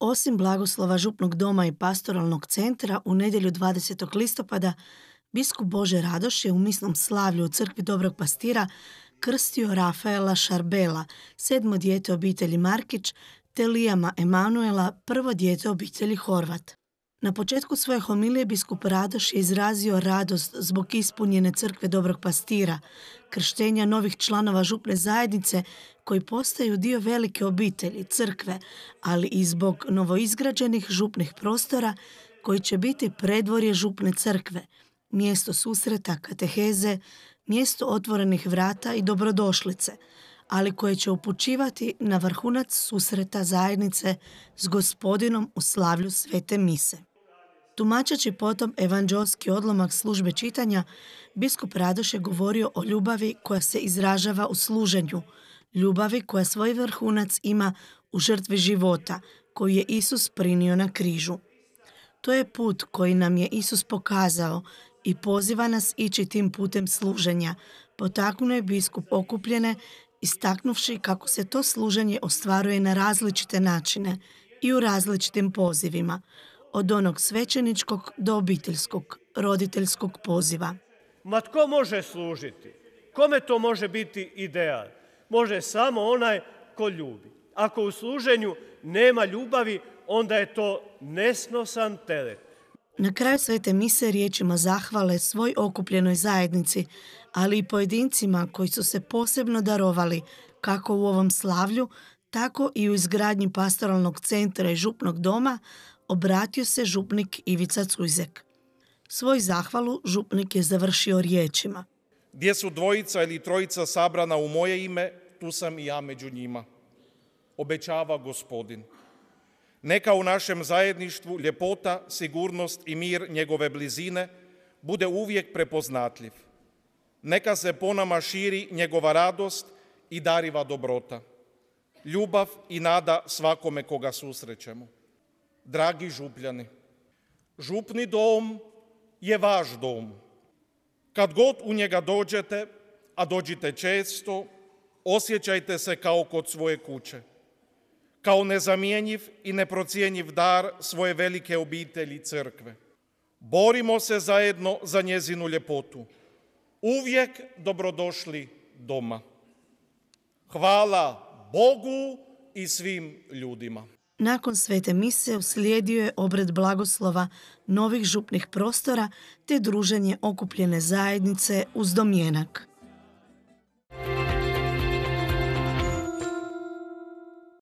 Osim blagoslova Župnog doma i pastoralnog centra, u nedjelju 20. listopada biskup Bože Radoš je u misnom slavlju u crkvi Dobrog Pastira krstio Rafaela Šarbela, sedmo dijete obitelji Markić, te Lijama Emanuela, prvo dijete obitelji Horvat. Na početku svoje homilije biskup Radoš je izrazio radost zbog ispunjene crkve dobrog pastira, krštenja novih članova župne zajednice koji postaju dio velike obitelji, crkve, ali i zbog novoizgrađenih župnih prostora koji će biti predvorje župne crkve, mjesto susreta, kateheze, mjesto otvorenih vrata i dobrodošlice, ali koje će upućivati na vrhunac susreta zajednice s gospodinom u slavlju svete mise. Tumačeći potom evanđelski odlomak službe čitanja, biskup Radoš je govorio o ljubavi koja se izražava u služenju, ljubavi koja svoj vrhunac ima u žrtvi života koju je Isus prinio na križu. To je put koji nam je Isus pokazao i poziva nas ići tim putem služenja, potaknuo je biskup okupljene, istaknuvši kako se to služenje ostvaruje na različite načine i u različitim pozivima od onog svećeničkog do obiteljskog, roditeljskog poziva. Ma tko može služiti? Kome to može biti ideal? Može samo onaj ko ljubi. Ako u služenju nema ljubavi, onda je to nesnosan teret. Na kraju svete mise riječima zahvale svoj okupljenoj zajednici, ali i pojedincima koji su se posebno darovali kako u ovom slavlju, tako i u izgradnji pastoralnog centra i župnog doma, obratio se župnik Ivica Cujzek. Svoj zahvalu župnik je završio riječima. Gdje su dvojica ili trojica sabrana u moje ime, tu sam i ja među njima. Obećava gospodin. Neka u našem zajedništvu ljepota, sigurnost i mir njegove blizine bude uvijek prepoznatljiv. Neka se po nama širi njegova radost i dariva dobrota. Ljubav i nada svakome koga susrećemo dragi župljani. Župni dom je vaš dom. Kad god u njega dođete, a dođite često, osjećajte se kao kod svoje kuće. Kao nezamjenjiv i neprocijenjiv dar svoje velike obitelji crkve. Borimo se zajedno za njezinu ljepotu. Uvijek dobrodošli doma. Hvala Bogu i svim ljudima. Nakon svete mise uslijedio je obred blagoslova novih župnih prostora te druženje okupljene zajednice uz domjenak.